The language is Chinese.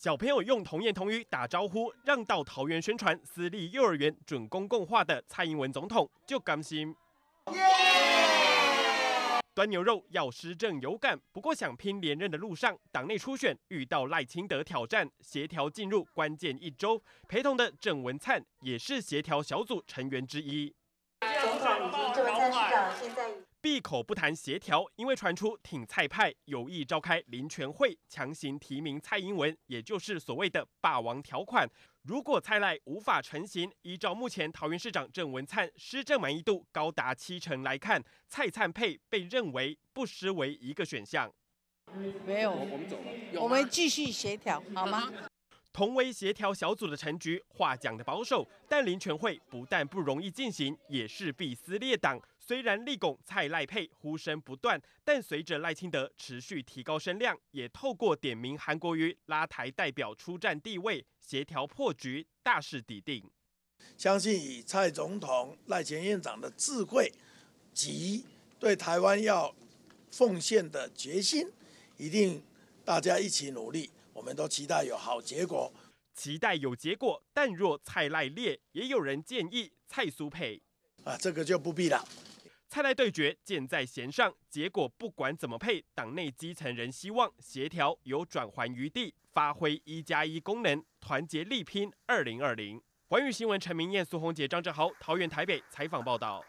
小朋友用童言童语打招呼，让到桃园宣传私立幼儿园准公共化的蔡英文总统就甘心。端牛肉要施政有感，不过想拼连任的路上，党内初选遇到赖清德挑战，协调进入关键一周，陪同的郑文灿也是协调小组成员之一。总统以及郑文市长现在。闭口不谈协调，因为传出挺蔡派有意召开林全会，强行提名蔡英文，也就是所谓的霸王条款。如果蔡赖无法成型，依照目前桃园市长郑文灿施政满意度高达七成来看，蔡灿配被认为不失为一个选项。没有，我们走了，我们继续协调好吗？同为协调小组的陈局，话讲的保守，但林全会不但不容易进行，也势必撕裂党。虽然立拱蔡赖佩呼声不断，但随着赖清德持续提高声量，也透过点名韩国瑜拉台代表出战地位，协调破局，大势已定。相信以蔡总统、赖前院长的智慧及对台湾要奉献的决心，一定大家一起努力。我们都期待有好结果，期待有结果。但若蔡赖列，也有人建议蔡苏配啊，这个就不必了。蔡赖对决，箭在弦上，结果不管怎么配，党内基层人希望协调有转圜余地，发挥一加一功能，团结力拼二零二零。环宇新闻，陈明燕、苏宏杰、张志豪，桃园、台北采访报道。